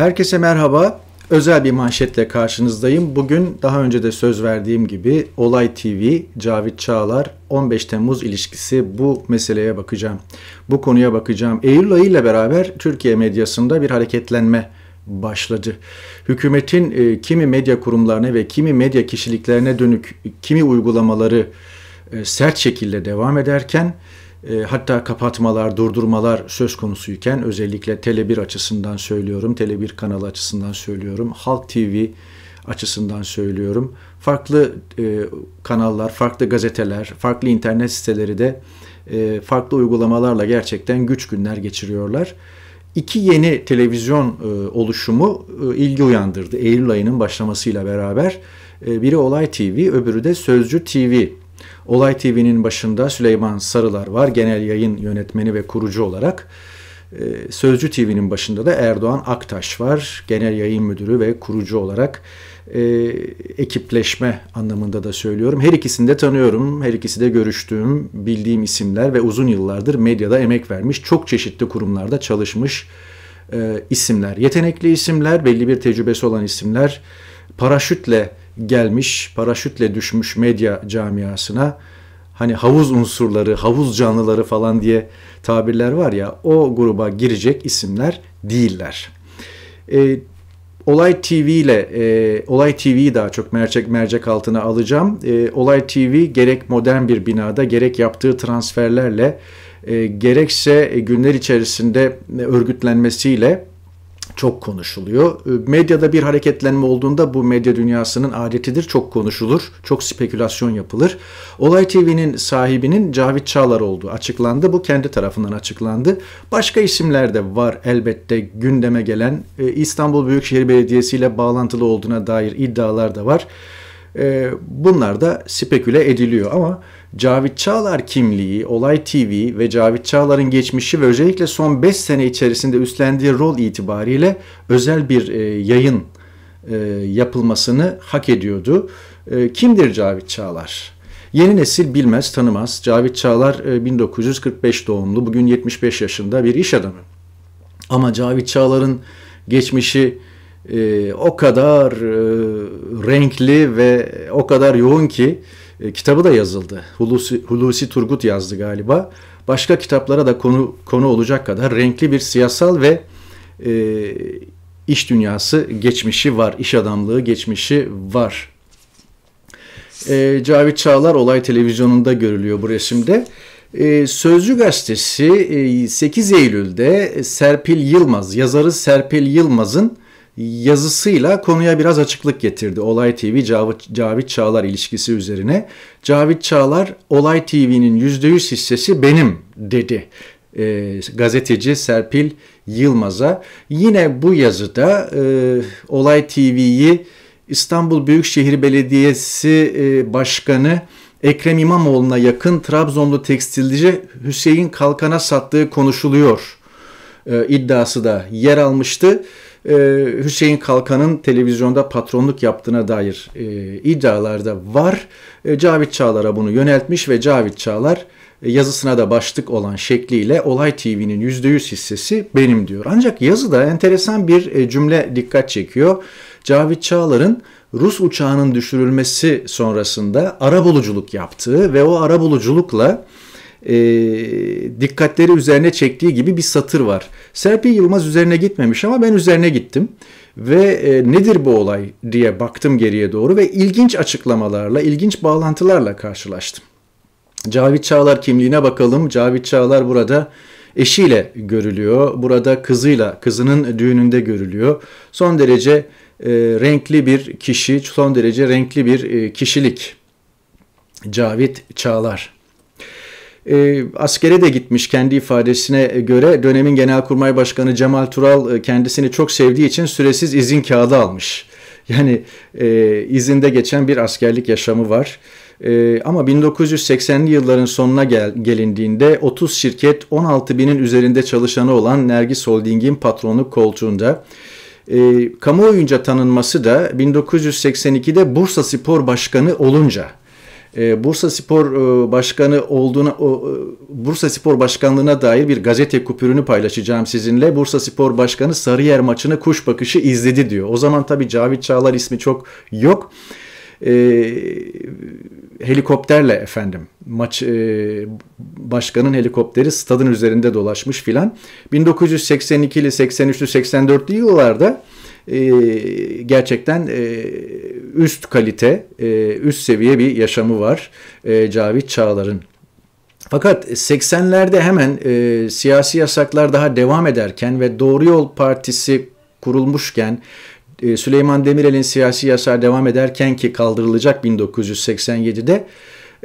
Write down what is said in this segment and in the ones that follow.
Herkese merhaba. Özel bir manşetle karşınızdayım. Bugün daha önce de söz verdiğim gibi Olay TV, Cavit Çağlar, 15 Temmuz ilişkisi bu meseleye bakacağım. Bu konuya bakacağım. Eylül ayı ile beraber Türkiye medyasında bir hareketlenme başladı. Hükümetin e, kimi medya kurumlarına ve kimi medya kişiliklerine dönük kimi uygulamaları e, sert şekilde devam ederken e, hatta kapatmalar, durdurmalar söz konusuyken özellikle Tele1 açısından söylüyorum, Tele1 kanalı açısından söylüyorum, Halk TV açısından söylüyorum. Farklı e, kanallar, farklı gazeteler, farklı internet siteleri de e, farklı uygulamalarla gerçekten güç günler geçiriyorlar. İki yeni televizyon e, oluşumu e, ilgi uyandırdı Eylül ayının başlamasıyla beraber. E, biri Olay TV, öbürü de Sözcü TV Olay TV'nin başında Süleyman Sarılar var genel yayın yönetmeni ve kurucu olarak. Ee, Sözcü TV'nin başında da Erdoğan Aktaş var. Genel yayın müdürü ve kurucu olarak e, ekipleşme anlamında da söylüyorum. Her ikisini de tanıyorum. Her ikisi de görüştüğüm, bildiğim isimler ve uzun yıllardır medyada emek vermiş, çok çeşitli kurumlarda çalışmış e, isimler. Yetenekli isimler, belli bir tecrübesi olan isimler. Paraşütle gelmiş, paraşütle düşmüş medya camiasına hani havuz unsurları, havuz canlıları falan diye tabirler var ya o gruba girecek isimler değiller. E, Olay TV ile e, Olay TV'yi daha çok mercek mercek altına alacağım. E, Olay TV gerek modern bir binada gerek yaptığı transferlerle e, gerekse e, günler içerisinde e, örgütlenmesiyle çok konuşuluyor. Ee, medyada bir hareketlenme olduğunda bu medya dünyasının adetidir. Çok konuşulur, çok spekülasyon yapılır. Olay TV'nin sahibinin Cavit Çağlar olduğu açıklandı. Bu kendi tarafından açıklandı. Başka isimler de var elbette gündeme gelen. Ee, İstanbul Büyükşehir Belediyesi ile bağlantılı olduğuna dair iddialar da var. Ee, bunlar da speküle ediliyor ama... Cavit Çağlar kimliği, Olay TV ve Cavit Çağlar'ın geçmişi ve özellikle son 5 sene içerisinde üstlendiği rol itibariyle özel bir e, yayın e, yapılmasını hak ediyordu. E, kimdir Cavit Çağlar? Yeni nesil bilmez, tanımaz. Cavit Çağlar e, 1945 doğumlu, bugün 75 yaşında bir iş adamı. Ama Cavit Çağlar'ın geçmişi e, o kadar e, renkli ve o kadar yoğun ki e, kitabı da yazıldı. Hulusi, Hulusi Turgut yazdı galiba. Başka kitaplara da konu konu olacak kadar renkli bir siyasal ve e, iş dünyası geçmişi var, iş adamlığı geçmişi var. E, Cavit Çağlar Olay Televizyonu'nda görülüyor bu resimde. E, Sözcü Gazetesi e, 8 Eylül'de Serpil Yılmaz, yazarı Serpil Yılmaz'ın yazısıyla konuya biraz açıklık getirdi. Olay TV Cavit, Cavit Çağlar ilişkisi üzerine. Cavit Çağlar Olay TV'nin %100 hissesi benim dedi e, gazeteci Serpil Yılmaz'a. Yine bu yazıda e, Olay TV'yi İstanbul Büyükşehir Belediyesi e, Başkanı Ekrem İmamoğlu'na yakın Trabzonlu tekstilci Hüseyin Kalkan'a sattığı konuşuluyor e, iddiası da yer almıştı e, Hüseyin Kalkan'ın televizyonda patronluk yaptığına dair e, iddialarda var. E, Cavit Çağlar'a bunu yöneltmiş ve Cavit Çağlar e, yazısına da başlık olan şekliyle Olay TV'nin %100 hissesi benim diyor. Ancak yazıda enteresan bir e, cümle dikkat çekiyor. Cavit Çağlar'ın Rus uçağının düşürülmesi sonrasında arabuluculuk yaptığı ve o arabuluculukla e, dikkatleri üzerine çektiği gibi bir satır var. Serpil Yılmaz üzerine gitmemiş ama ben üzerine gittim. Ve e, nedir bu olay diye baktım geriye doğru ve ilginç açıklamalarla, ilginç bağlantılarla karşılaştım. Cavit Çağlar kimliğine bakalım. Cavit Çağlar burada eşiyle görülüyor. Burada kızıyla, kızının düğününde görülüyor. Son derece e, renkli bir kişi, son derece renkli bir e, kişilik. Cavit Çağlar. E, askere de gitmiş kendi ifadesine göre dönemin Genelkurmay Başkanı Cemal Tural e, kendisini çok sevdiği için süresiz izin kağıdı almış. Yani e, izinde geçen bir askerlik yaşamı var. E, ama 1980'li yılların sonuna gel, gelindiğinde 30 şirket 16 binin üzerinde çalışanı olan Nergis Holding'in patronu koltuğunda. E, kamuoyunca tanınması da 1982'de Bursa Spor Başkanı olunca ee, Bursa Spor e, Başkanı olduğuna e, Bursa Spor Başkanlığına dair bir gazete kupürünü paylaşacağım sizinle. Bursa Spor Başkanı Sarıyer maçını kuş bakışı izledi diyor. O zaman tabi Cavit Çağlar ismi çok yok. E, helikopterle efendim maç e, başkanın helikopteri stadın üzerinde dolaşmış filan. 1982'li 83'lü 84'lü yıllarda ee, gerçekten e, üst kalite, e, üst seviye bir yaşamı var e, Cavit Çağlar'ın. Fakat 80'lerde hemen e, siyasi yasaklar daha devam ederken ve Doğru Yol Partisi kurulmuşken e, Süleyman Demirel'in siyasi yasağı devam ederken ki kaldırılacak 1987'de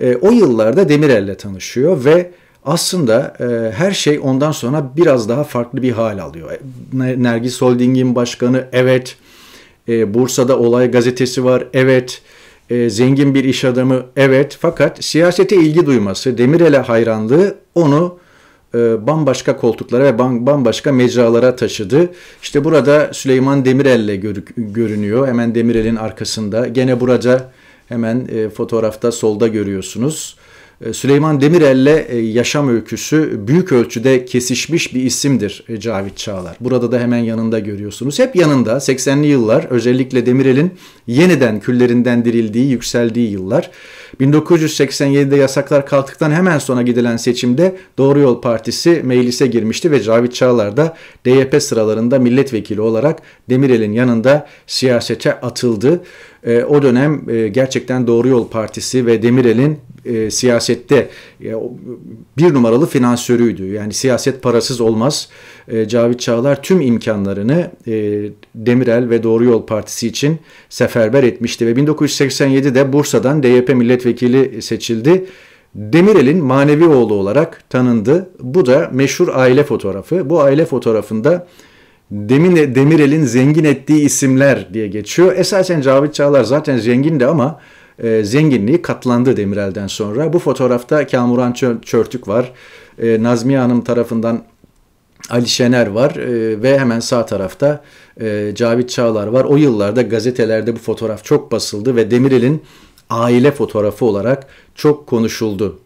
e, o yıllarda Demirel'le tanışıyor ve aslında e, her şey ondan sonra biraz daha farklı bir hal alıyor. E, Nergis Holding'in başkanı evet, e, Bursa'da Olay Gazetesi var evet, e, zengin bir iş adamı evet fakat siyasete ilgi duyması, Demirel'e hayranlığı onu e, bambaşka koltuklara ve bambaşka mecralara taşıdı. İşte burada Süleyman Demirel'le gör, görünüyor. Hemen Demirel'in arkasında. Gene burada hemen e, fotoğrafta solda görüyorsunuz. E, Süleyman Demirel'le e, yaşam öyküsü büyük ölçüde kesişmiş bir isimdir e, Cavit Çağlar. Burada da hemen yanında görüyorsunuz. Hep yanında 80'li yıllar özellikle Demirel'in yeniden küllerinden dirildiği, yükseldiği yıllar. 1987'de yasaklar kalktıktan hemen sonra gidilen seçimde Doğru Yol Partisi meclise girmişti ve Cavit Çağlar da DYP sıralarında milletvekili olarak Demirel'in yanında siyasete atıldı. O dönem gerçekten Doğru Yol Partisi ve Demirel'in e, siyasette e, bir numaralı finansörüydü. Yani siyaset parasız olmaz. E, Cavit Çağlar tüm imkanlarını e, Demirel ve Doğru Yol Partisi için seferber etmişti ve 1987'de Bursa'dan DYP milletvekili seçildi. Demirel'in manevi oğlu olarak tanındı. Bu da meşhur aile fotoğrafı. Bu aile fotoğrafında Demirel'in zengin ettiği isimler diye geçiyor. Esasen Cavit Çağlar zaten zengindi ama e, zenginliği katlandı Demirel'den sonra. Bu fotoğrafta Kamuran Çörtük var. E, Nazmiye Hanım tarafından Ali Şener var e, ve hemen sağ tarafta e, Cavit Çağlar var. O yıllarda gazetelerde bu fotoğraf çok basıldı ve Demirel'in aile fotoğrafı olarak çok konuşuldu.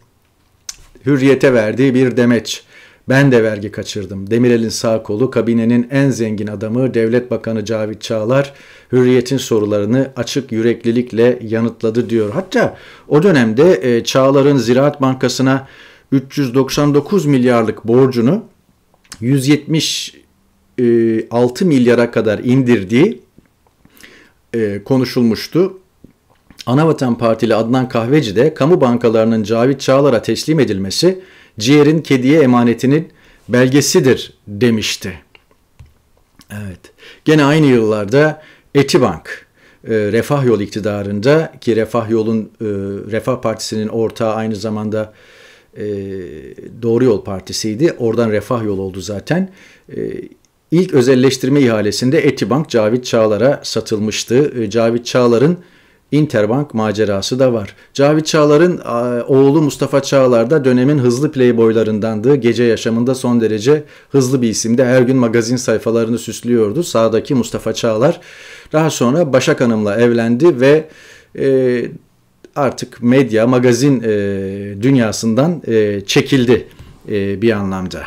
Hürriyete verdiği bir demeç. Ben de vergi kaçırdım. Demirel'in sağ kolu, kabinenin en zengin adamı Devlet Bakanı Cavit Çağlar, hürriyetin sorularını açık yüreklilikle yanıtladı diyor. Hatta o dönemde e, Çağlar'ın Ziraat Bankası'na 399 milyarlık borcunu 176 e, milyara kadar indirdiği e, konuşulmuştu. Anavatan Partili Adnan Kahveci de kamu bankalarının Cavit Çağlar'a teslim edilmesi ciğerin kediye emanetinin belgesidir demişti. Evet. Gene aynı yıllarda Etibank e, Refah Yol iktidarında ki Refah Yol'un e, Refah Partisi'nin ortağı aynı zamanda e, Doğru Yol Partisi'ydi. Oradan Refah Yol oldu zaten. İlk özelleştirme ihalesinde Etibank Cavit Çağlar'a satılmıştı. E, Cavit Çağlar'ın Interbank macerası da var. Cavit Çağlar'ın oğlu Mustafa Çağlar da dönemin hızlı playboylarındandı. Gece yaşamında son derece hızlı bir isimdi. Her gün magazin sayfalarını süslüyordu. Sağdaki Mustafa Çağlar daha sonra Başak Hanım'la evlendi ve e, artık medya, magazin e, dünyasından e, çekildi e, bir anlamda.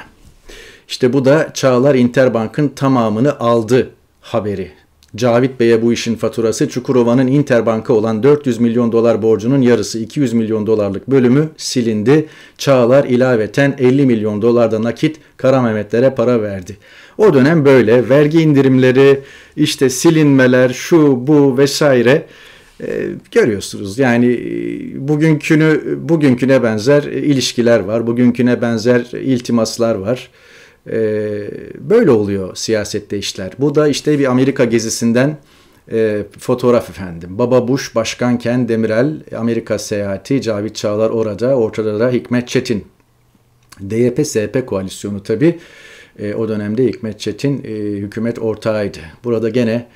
İşte bu da Çağlar Interbank'ın tamamını aldı haberi Cavit Bey'e bu işin faturası Çukurova'nın Interbank'a olan 400 milyon dolar borcunun yarısı 200 milyon dolarlık bölümü silindi. Çağlar ilaveten 50 milyon dolarda nakit Kara Mehmetlere para verdi. O dönem böyle vergi indirimleri, işte silinmeler, şu bu vesaire e, görüyorsunuz. Yani e, bugünkünü bugünküne benzer e, ilişkiler var, bugünküne benzer e, iltimaslar var. E, böyle oluyor siyasette işler. Bu da işte bir Amerika gezisinden e, fotoğraf efendim. Baba Bush, başkanken Ken Demirel, Amerika seyahati, Cavit Çağlar orada, ortada da Hikmet Çetin. DYP-SP koalisyonu tabi e, o dönemde Hikmet Çetin e, hükümet ortağıydı. Burada gene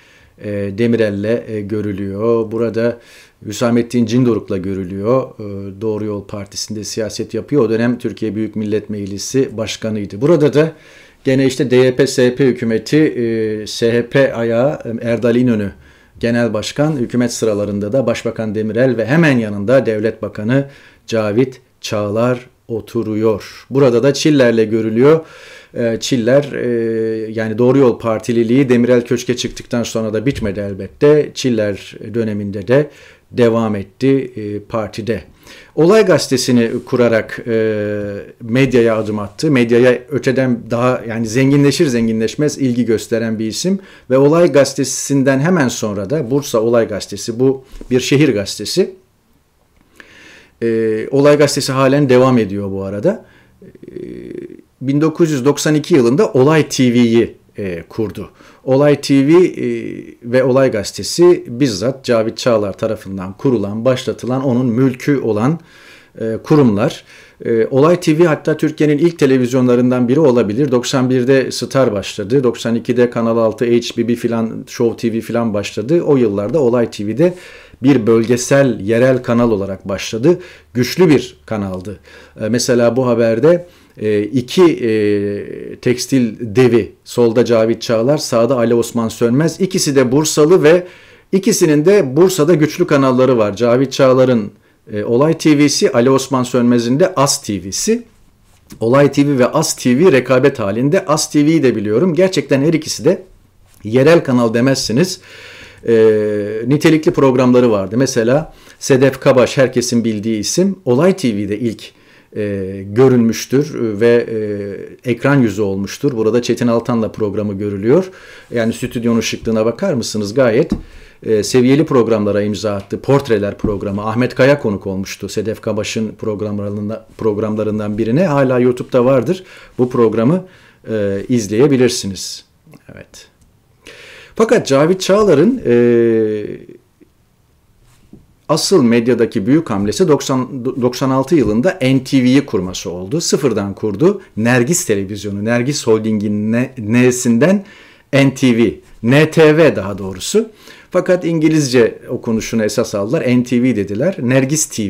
e, Demirel'le e, görülüyor. Burada Hüsamettin Cindoruk'la görülüyor. Ee, Doğru Yol Partisi'nde siyaset yapıyor. O dönem Türkiye Büyük Millet Meclisi Başkanı'ydı. Burada da gene işte DYP-SHP hükümeti e, SHP ayağı e, Erdal İnönü Genel Başkan, hükümet sıralarında da Başbakan Demirel ve hemen yanında Devlet Bakanı Cavit Çağlar oturuyor. Burada da Çiller'le görülüyor. E, Çiller yani Doğru Yol Partililiği Demirel Köşk'e çıktıktan sonra da bitmedi elbette. Çiller döneminde de devam etti e, partide. Olay gazetesini kurarak e, medyaya adım attı. Medyaya öteden daha yani zenginleşir zenginleşmez ilgi gösteren bir isim ve Olay gazetesinden hemen sonra da Bursa Olay gazetesi bu bir şehir gazetesi. E, Olay gazetesi halen devam ediyor bu arada. E, 1992 yılında Olay TV'yi e, kurdu. Olay TV e, ve Olay Gazetesi bizzat Cavit Çağlar tarafından kurulan, başlatılan, onun mülkü olan e, kurumlar. E, Olay TV hatta Türkiye'nin ilk televizyonlarından biri olabilir. 91'de Star başladı. 92'de Kanal 6, HBB filan, Show TV filan başladı. O yıllarda Olay TV'de bir bölgesel, yerel kanal olarak başladı. Güçlü bir kanaldı. Mesela bu haberde e, iki e, tekstil devi solda Cavit Çağlar sağda Ali Osman Sönmez ikisi de Bursalı ve ikisinin de Bursa'da güçlü kanalları var. Cavit Çağlar'ın e, Olay TV'si Ali Osman Sönmez'in de As TV'si. Olay TV ve As TV rekabet halinde. As TV'yi de biliyorum. Gerçekten her ikisi de yerel kanal demezsiniz. E, nitelikli programları vardı. Mesela Sedef Kabaş herkesin bildiği isim Olay TV'de ilk e, görülmüştür e, ve e, ekran yüzü olmuştur. Burada Çetin Altan'la programı görülüyor. Yani stüdyonun şıklığına bakar mısınız? Gayet e, seviyeli programlara imza attı. Portreler programı. Ahmet Kaya konuk olmuştu. Sedef Kabaş'ın programlarında, programlarından birine. Hala YouTube'da vardır. Bu programı e, izleyebilirsiniz. Evet. Fakat Cavit Çağlar'ın e, asıl medyadaki büyük hamlesi 90, 96 yılında NTV'yi kurması oldu. Sıfırdan kurdu. Nergis Televizyonu, Nergis Holding'in ne, N'sinden NTV, NTV daha doğrusu. Fakat İngilizce okunuşunu esas aldılar. NTV dediler. Nergis TV.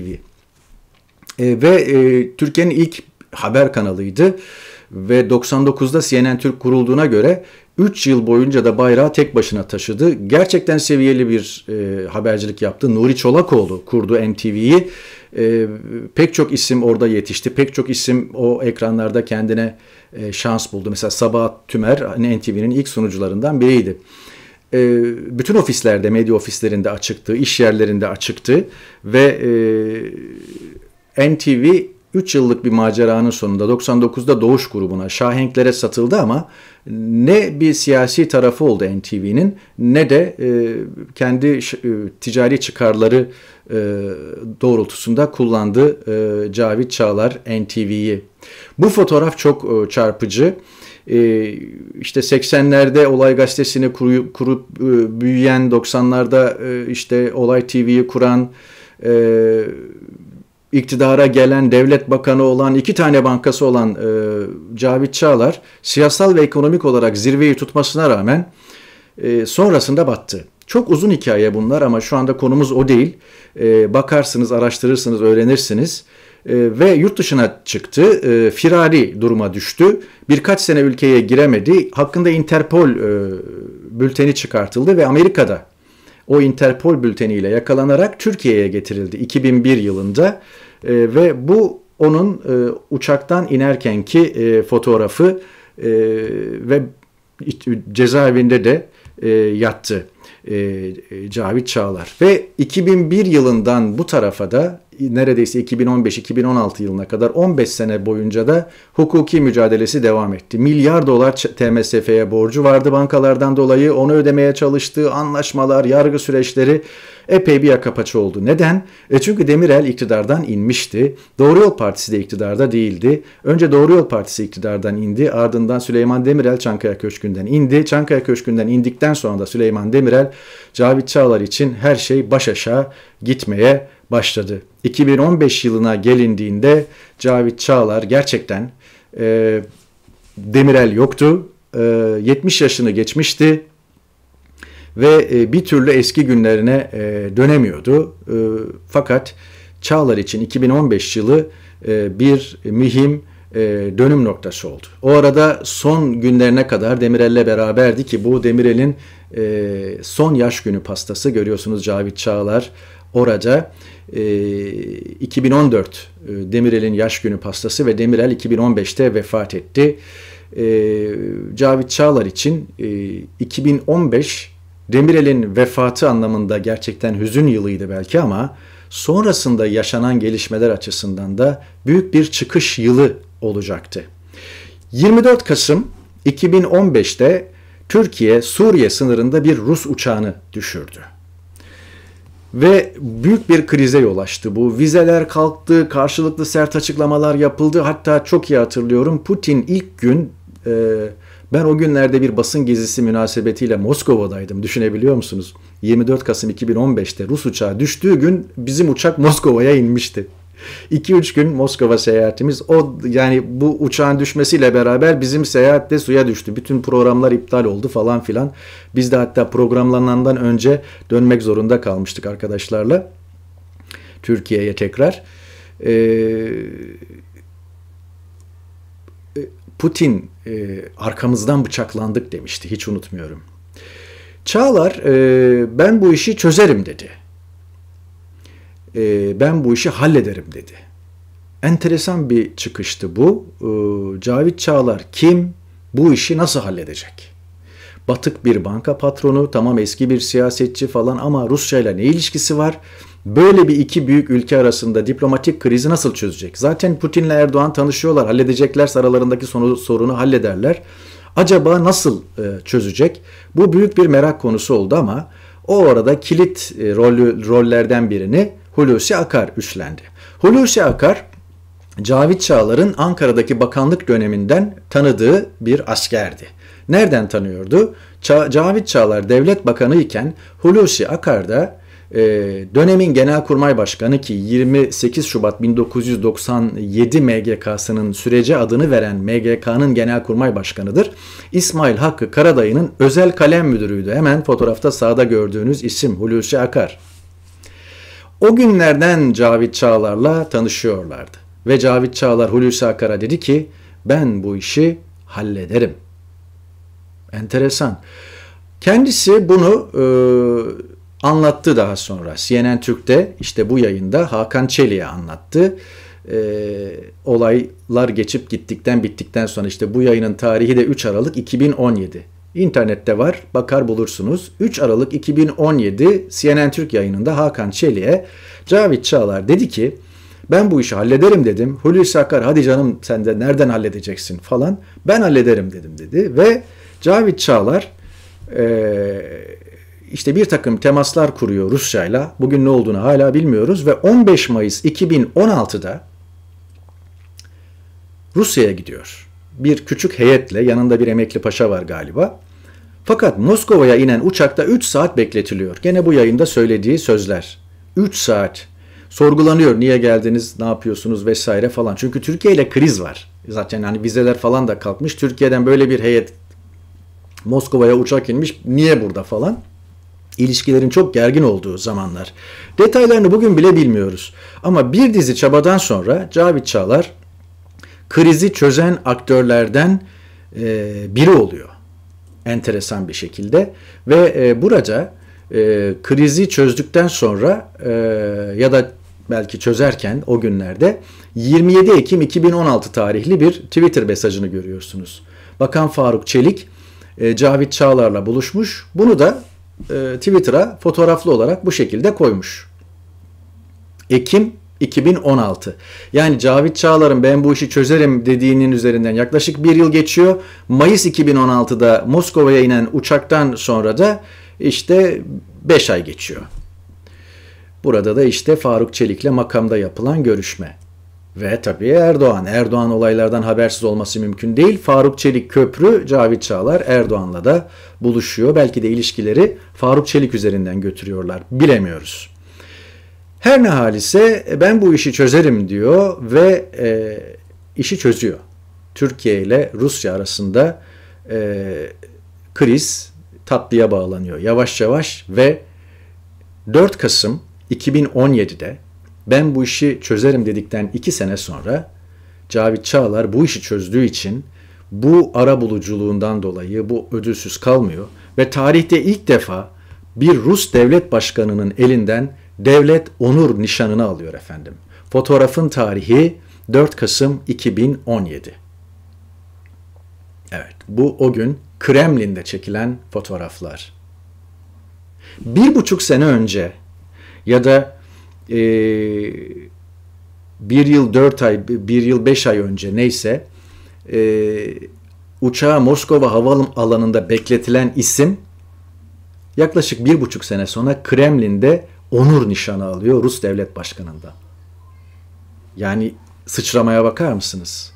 E, ve e, Türkiye'nin ilk haber kanalıydı ve 99'da CNN Türk kurulduğuna göre 3 yıl boyunca da bayrağı tek başına taşıdı. Gerçekten seviyeli bir e, habercilik yaptı. Nuri Çolakoğlu kurdu MTV'yi. E, pek çok isim orada yetişti. Pek çok isim o ekranlarda kendine e, şans buldu. Mesela Sabah Tümer NTV'nin hani ilk sunucularından biriydi. E, bütün ofislerde, medya ofislerinde açıktı, iş yerlerinde açıktı ve e, NTV 3 yıllık bir maceranın sonunda 99'da Doğuş grubuna Şahenklere satıldı ama ne bir siyasi tarafı oldu NTV'nin ne de e, kendi e, ticari çıkarları e, doğrultusunda kullandı e, Cavit Çağlar NTV'yi. Bu fotoğraf çok e, çarpıcı. E, işte 80'lerde Olay Gazetesi'ni kurup, kurup e, büyüyen, 90'larda e, işte Olay TV'yi kuran e, iktidara gelen devlet bakanı olan iki tane bankası olan e, Cavit Çağlar siyasal ve ekonomik olarak zirveyi tutmasına rağmen e, sonrasında battı. Çok uzun hikaye bunlar ama şu anda konumuz o değil. E, bakarsınız, araştırırsınız, öğrenirsiniz. E, ve yurt dışına çıktı. E, firari duruma düştü. Birkaç sene ülkeye giremedi. Hakkında Interpol e, bülteni çıkartıldı ve Amerika'da o Interpol bülteniyle yakalanarak Türkiye'ye getirildi 2001 yılında e, ve bu onun e, uçaktan inerkenki e, fotoğrafı e, ve cezaevinde de e, yattı e, Cavit Çağlar. Ve 2001 yılından bu tarafa da neredeyse 2015-2016 yılına kadar 15 sene boyunca da hukuki mücadelesi devam etti. Milyar dolar TMSF'ye borcu vardı bankalardan dolayı. Onu ödemeye çalıştığı anlaşmalar, yargı süreçleri epey bir yakapaça oldu. Neden? E çünkü Demirel iktidardan inmişti. Doğru Yol Partisi de iktidarda değildi. Önce Doğru Yol Partisi iktidardan indi. Ardından Süleyman Demirel Çankaya Köşkü'nden indi. Çankaya Köşkü'nden indikten sonra da Süleyman Demirel Cavit Çağlar için her şey baş aşağı gitmeye başladı. 2015 yılına gelindiğinde Cavit Çağlar gerçekten e, Demirel yoktu. E, 70 yaşını geçmişti ve e, bir türlü eski günlerine e, dönemiyordu. E, fakat Çağlar için 2015 yılı bir mühim dönüm noktası oldu. O arada son günlerine kadar Demirel'le beraberdi ki bu Demirel'in son yaş günü pastası görüyorsunuz Cavit Çağlar orada. 2014 e, Demirel'in yaş günü pastası ve Demirel 2015'te vefat etti. E, Cavit Çağlar için 2015 Demirel'in vefatı anlamında gerçekten hüzün yılıydı belki ama sonrasında yaşanan gelişmeler açısından da büyük bir çıkış yılı olacaktı. 24 Kasım 2015'te Türkiye Suriye sınırında bir Rus uçağını düşürdü. Ve büyük bir krize yol açtı bu. Vizeler kalktı, karşılıklı sert açıklamalar yapıldı. Hatta çok iyi hatırlıyorum Putin ilk gün e, ben o günlerde bir basın gezisi münasebetiyle Moskova'daydım. Düşünebiliyor musunuz? 24 Kasım 2015'te Rus uçağı düştüğü gün bizim uçak Moskova'ya inmişti. 2-3 gün Moskova seyahatimiz o yani bu uçağın düşmesiyle beraber bizim seyahat de suya düştü. Bütün programlar iptal oldu falan filan. Biz de hatta programlanandan önce dönmek zorunda kalmıştık arkadaşlarla. Türkiye'ye tekrar. Ee, Putin e, arkamızdan bıçaklandık demişti hiç unutmuyorum. Çağlar e, ben bu işi çözerim dedi. E, ben bu işi hallederim dedi. Enteresan bir çıkıştı bu. E, Cavit Çağlar kim? Bu işi nasıl halledecek? Batık bir banka patronu, tamam eski bir siyasetçi falan ama Rusya ile ne ilişkisi var? böyle bir iki büyük ülke arasında diplomatik krizi nasıl çözecek? Zaten Putin'le Erdoğan tanışıyorlar, halledecekler aralarındaki sorunu hallederler. Acaba nasıl e, çözecek? Bu büyük bir merak konusu oldu ama o arada kilit e, rolü, rollerden birini Hulusi Akar üstlendi. Hulusi Akar Cavit Çağlar'ın Ankara'daki bakanlık döneminden tanıdığı bir askerdi. Nereden tanıyordu? Ça- Cavit Çağlar devlet bakanı iken Hulusi Akar da e, dönemin Genelkurmay Başkanı ki 28 Şubat 1997 MGK'sının sürece adını veren MGK'nın Genelkurmay Başkanıdır. İsmail Hakkı Karadayı'nın özel kalem müdürüydü. Hemen fotoğrafta sağda gördüğünüz isim Hulusi Akar. O günlerden Cavit Çağlar'la tanışıyorlardı. Ve Cavit Çağlar Hulusi Akar'a dedi ki ben bu işi hallederim. Enteresan. Kendisi bunu e, anlattı daha sonra. CNN Türk'te işte bu yayında Hakan Çelik'e anlattı. E, olaylar geçip gittikten bittikten sonra işte bu yayının tarihi de 3 Aralık 2017. İnternette var bakar bulursunuz. 3 Aralık 2017 CNN Türk yayınında Hakan Çelik'e Cavit Çağlar dedi ki ben bu işi hallederim dedim. Hulusi Akar hadi canım sen de nereden halledeceksin falan. Ben hallederim dedim dedi. Ve Cavit Çağlar ee, işte bir takım temaslar kuruyor Rusya'yla. Bugün ne olduğunu hala bilmiyoruz ve 15 Mayıs 2016'da Rusya'ya gidiyor. Bir küçük heyetle yanında bir emekli paşa var galiba. Fakat Moskova'ya inen uçakta 3 saat bekletiliyor. Gene bu yayında söylediği sözler. 3 saat sorgulanıyor. Niye geldiniz, ne yapıyorsunuz vesaire falan. Çünkü Türkiye ile kriz var. Zaten hani vizeler falan da kalkmış. Türkiye'den böyle bir heyet Moskova'ya uçak inmiş. Niye burada falan? İlişkilerin çok gergin olduğu zamanlar. Detaylarını bugün bile bilmiyoruz. Ama bir dizi çabadan sonra Cavit Çağlar krizi çözen aktörlerden e, biri oluyor. Enteresan bir şekilde. Ve e, burada e, krizi çözdükten sonra e, ya da belki çözerken o günlerde 27 Ekim 2016 tarihli bir Twitter mesajını görüyorsunuz. Bakan Faruk Çelik e, Cavit Çağlar'la buluşmuş. Bunu da e, Twitter'a fotoğraflı olarak bu şekilde koymuş. Ekim 2016. Yani Cavit Çağlar'ın ben bu işi çözerim dediğinin üzerinden yaklaşık bir yıl geçiyor. Mayıs 2016'da Moskova'ya inen uçaktan sonra da işte 5 ay geçiyor. Burada da işte Faruk Çelik'le makamda yapılan görüşme. Ve tabii Erdoğan. Erdoğan olaylardan habersiz olması mümkün değil. Faruk Çelik Köprü, Cavit Çağlar Erdoğan'la da buluşuyor. Belki de ilişkileri Faruk Çelik üzerinden götürüyorlar. Bilemiyoruz. Her ne hal ise e, ben bu işi çözerim diyor ve e, işi çözüyor. Türkiye ile Rusya arasında e, kriz tatlıya bağlanıyor yavaş yavaş ve 4 Kasım 2017'de ben bu işi çözerim dedikten iki sene sonra Cavit Çağlar bu işi çözdüğü için bu ara buluculuğundan dolayı bu ödülsüz kalmıyor ve tarihte ilk defa bir Rus devlet başkanının elinden devlet onur nişanını alıyor efendim. Fotoğrafın tarihi 4 Kasım 2017. Evet bu o gün Kremlin'de çekilen fotoğraflar. Bir buçuk sene önce ya da e, bir yıl dört ay, bir yıl beş ay önce neyse e, uçağı Moskova havaalanında bekletilen isim yaklaşık bir buçuk sene sonra Kremlin'de onur nişanı alıyor Rus devlet başkanında. Yani sıçramaya bakar mısınız?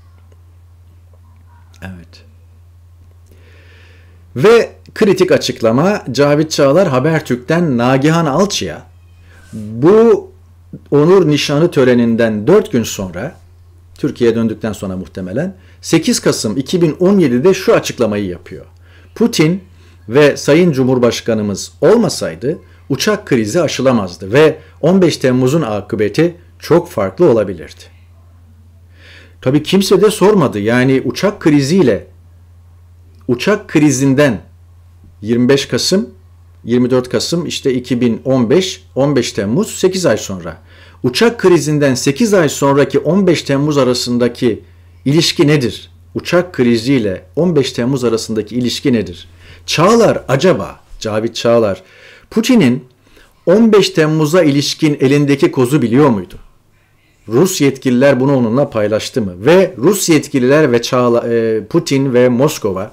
Evet. Ve kritik açıklama Cavit Çağlar Habertürk'ten Nagihan Alçı'ya. Bu onur nişanı töreninden 4 gün sonra Türkiye'ye döndükten sonra muhtemelen 8 Kasım 2017'de şu açıklamayı yapıyor. Putin ve Sayın Cumhurbaşkanımız olmasaydı uçak krizi aşılamazdı ve 15 Temmuz'un akıbeti çok farklı olabilirdi. Tabi kimse de sormadı yani uçak kriziyle uçak krizinden 25 Kasım 24 Kasım işte 2015, 15 Temmuz 8 ay sonra. Uçak krizinden 8 ay sonraki 15 Temmuz arasındaki ilişki nedir? Uçak kriziyle 15 Temmuz arasındaki ilişki nedir? Çağlar acaba, Cavit Çağlar, Putin'in 15 Temmuz'a ilişkin elindeki kozu biliyor muydu? Rus yetkililer bunu onunla paylaştı mı? Ve Rus yetkililer ve Çağla, e, Putin ve Moskova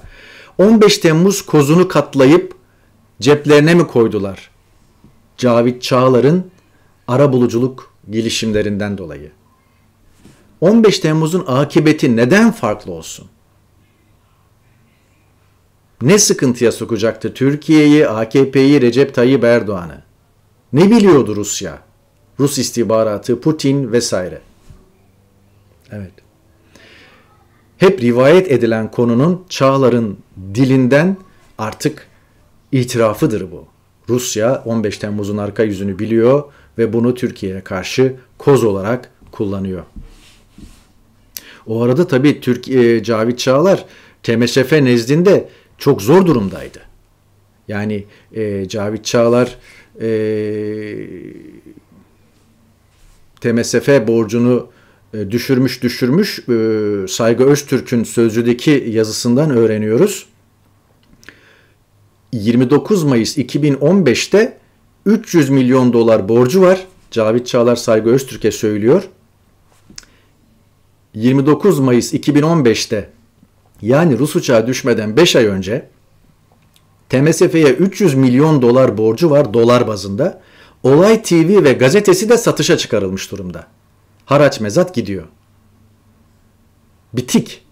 15 Temmuz kozunu katlayıp ceplerine mi koydular? Cavit Çağlar'ın arabuluculuk gelişimlerinden dolayı. 15 Temmuz'un akıbeti neden farklı olsun? Ne sıkıntıya sokacaktı Türkiye'yi, AKP'yi, Recep Tayyip Erdoğan'ı? Ne biliyordu Rusya? Rus istihbaratı, Putin vesaire. Evet. Hep rivayet edilen konunun Çağlar'ın dilinden artık itirafıdır bu. Rusya 15 Temmuz'un arka yüzünü biliyor ve bunu Türkiye'ye karşı koz olarak kullanıyor. O arada tabii Türkiye Cavit Çağlar TMSF nezdinde çok zor durumdaydı. Yani e, Cavit Çağlar e, TMSF borcunu e, düşürmüş düşürmüş e, Saygı Öztürk'ün sözcüdeki yazısından öğreniyoruz. 29 Mayıs 2015'te 300 milyon dolar borcu var. Cavit Çağlar Saygı Öztürk'e söylüyor. 29 Mayıs 2015'te yani Rus uçağı düşmeden 5 ay önce TMSF'ye 300 milyon dolar borcu var dolar bazında. Olay TV ve gazetesi de satışa çıkarılmış durumda. Haraç mezat gidiyor. Bitik.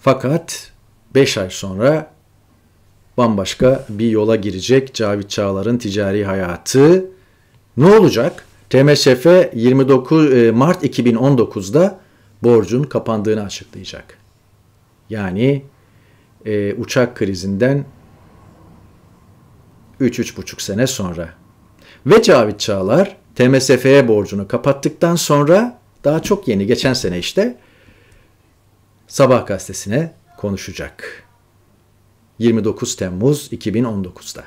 Fakat 5 ay sonra bambaşka bir yola girecek Cavit Çağlar'ın ticari hayatı. Ne olacak? TMSF 29 e, Mart 2019'da borcun kapandığını açıklayacak. Yani e, uçak krizinden 3-3,5 sene sonra. Ve Cavit Çağlar TMSF'ye borcunu kapattıktan sonra daha çok yeni geçen sene işte Sabah gazetesine konuşacak. 29 Temmuz 2019'da.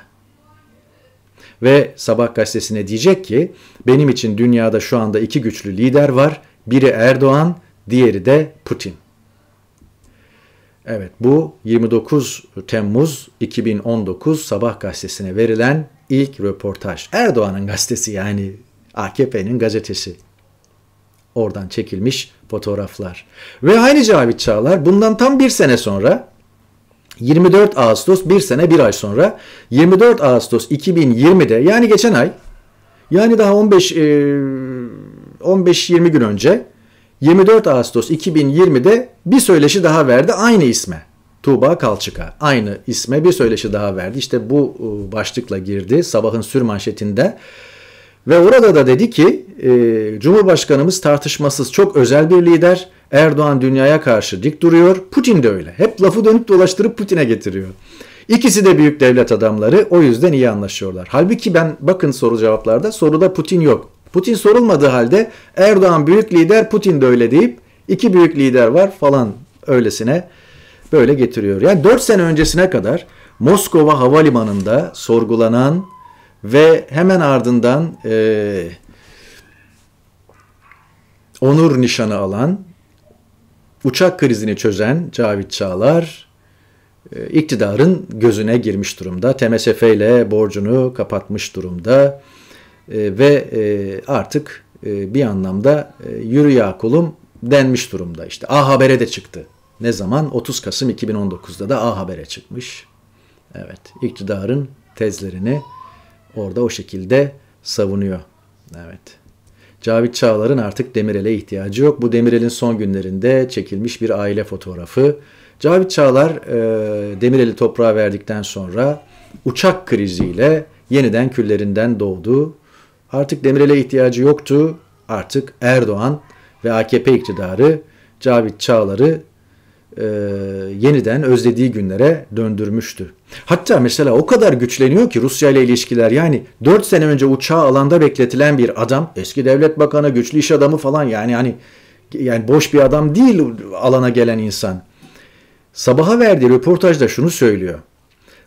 Ve Sabah gazetesine diyecek ki benim için dünyada şu anda iki güçlü lider var. Biri Erdoğan, diğeri de Putin. Evet bu 29 Temmuz 2019 Sabah gazetesine verilen ilk röportaj. Erdoğan'ın gazetesi yani AKP'nin gazetesi oradan çekilmiş fotoğraflar. Ve aynı Cavit Çağlar bundan tam bir sene sonra 24 Ağustos bir sene bir ay sonra 24 Ağustos 2020'de yani geçen ay yani daha 15 15-20 e, gün önce 24 Ağustos 2020'de bir söyleşi daha verdi aynı isme. Tuğba Kalçık'a aynı isme bir söyleşi daha verdi. İşte bu e, başlıkla girdi sabahın sür manşetinde. Ve orada da dedi ki e, Cumhurbaşkanımız tartışmasız çok özel bir lider. Erdoğan dünyaya karşı dik duruyor. Putin de öyle. Hep lafı dönüp dolaştırıp Putin'e getiriyor. İkisi de büyük devlet adamları o yüzden iyi anlaşıyorlar. Halbuki ben bakın soru cevaplarda soruda Putin yok. Putin sorulmadığı halde Erdoğan büyük lider Putin de öyle deyip iki büyük lider var falan öylesine böyle getiriyor. Yani 4 sene öncesine kadar Moskova havalimanında sorgulanan ve hemen ardından e, onur nişanı alan, uçak krizini çözen Cavit Çağlar e, iktidarın gözüne girmiş durumda. TMSF ile borcunu kapatmış durumda e, ve e, artık e, bir anlamda e, yürü ya kulum denmiş durumda. işte A Haber'e de çıktı. Ne zaman? 30 Kasım 2019'da da A Haber'e çıkmış. Evet, iktidarın tezlerini orada o şekilde savunuyor. Evet. Cavit Çağlar'ın artık Demirel'e ihtiyacı yok. Bu Demirel'in son günlerinde çekilmiş bir aile fotoğrafı. Cavit Çağlar e, Demirel'i toprağa verdikten sonra uçak kriziyle yeniden küllerinden doğdu. Artık Demirel'e ihtiyacı yoktu. Artık Erdoğan ve AKP iktidarı Cavit Çağlar'ı e, yeniden özlediği günlere döndürmüştü. Hatta mesela o kadar güçleniyor ki Rusya ile ilişkiler yani 4 sene önce uçağı alanda bekletilen bir adam eski devlet bakanı güçlü iş adamı falan yani hani yani boş bir adam değil alana gelen insan. Sabaha verdiği röportajda şunu söylüyor.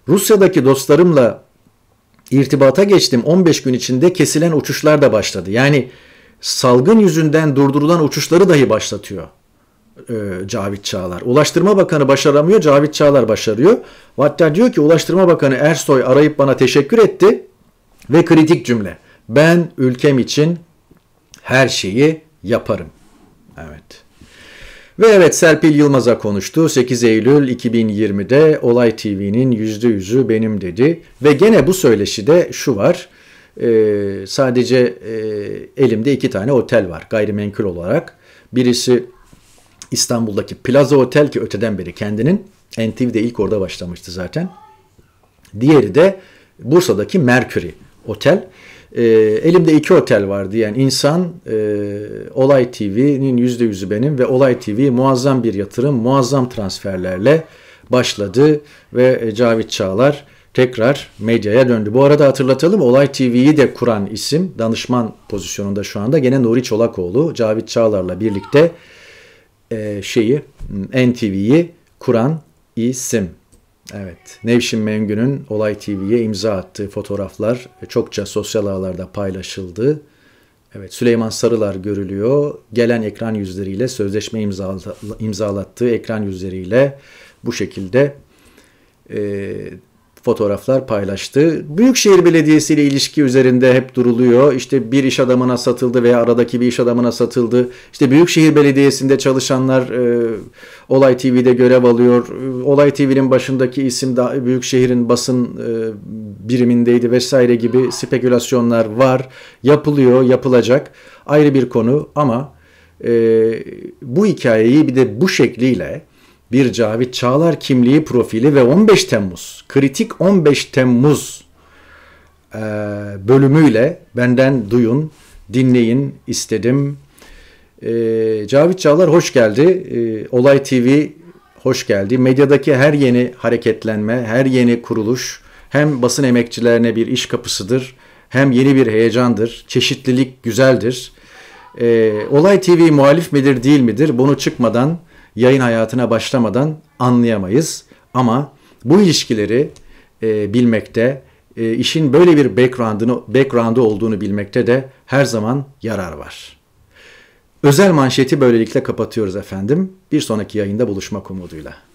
Rusya'daki dostlarımla irtibata geçtim 15 gün içinde kesilen uçuşlar da başladı. Yani salgın yüzünden durdurulan uçuşları dahi başlatıyor. E, Cavit Çağlar. Ulaştırma Bakanı başaramıyor, Cavit Çağlar başarıyor. Hatta diyor ki Ulaştırma Bakanı Ersoy arayıp bana teşekkür etti ve kritik cümle. Ben ülkem için her şeyi yaparım. Evet. Ve evet Serpil Yılmaz'a konuştu. 8 Eylül 2020'de Olay TV'nin %100'ü benim dedi. Ve gene bu söyleşide şu var. Ee, sadece e, elimde iki tane otel var gayrimenkul olarak. Birisi İstanbul'daki Plaza Otel ki öteden beri kendinin. NTV'de ilk orada başlamıştı zaten. Diğeri de Bursa'daki Mercury Otel. E, elimde iki otel var diyen yani insan e, Olay TV'nin %100'ü benim ve Olay TV muazzam bir yatırım, muazzam transferlerle başladı ve e, Cavit Çağlar tekrar medyaya döndü. Bu arada hatırlatalım Olay TV'yi de kuran isim danışman pozisyonunda şu anda gene Nuri Çolakoğlu Cavit Çağlar'la birlikte e, şeyi NTV'yi kuran isim. Evet, Nevşin Mengü'nün Olay TV'ye imza attığı fotoğraflar çokça sosyal ağlarda paylaşıldı. Evet, Süleyman Sarılar görülüyor. Gelen ekran yüzleriyle sözleşme imzala, imzalattığı ekran yüzleriyle bu şekilde e, fotoğraflar paylaştı. Büyükşehir Belediyesi ile ilişki üzerinde hep duruluyor. İşte bir iş adamına satıldı veya aradaki bir iş adamına satıldı. İşte Büyükşehir Belediyesi'nde çalışanlar e, Olay TV'de görev alıyor. Olay TV'nin başındaki isim da Büyükşehir'in basın e, birimindeydi vesaire gibi spekülasyonlar var. Yapılıyor, yapılacak. Ayrı bir konu ama e, bu hikayeyi bir de bu şekliyle bir Cavit Çağlar kimliği profili ve 15 Temmuz, kritik 15 Temmuz e, bölümüyle benden duyun, dinleyin istedim. E, Cavit Çağlar hoş geldi. E, Olay TV hoş geldi. Medyadaki her yeni hareketlenme, her yeni kuruluş hem basın emekçilerine bir iş kapısıdır, hem yeni bir heyecandır. Çeşitlilik güzeldir. E, Olay TV muhalif midir değil midir bunu çıkmadan yayın hayatına başlamadan anlayamayız. Ama bu ilişkileri e, bilmekte, e, işin böyle bir background'ı background olduğunu bilmekte de her zaman yarar var. Özel manşeti böylelikle kapatıyoruz efendim. Bir sonraki yayında buluşmak umuduyla.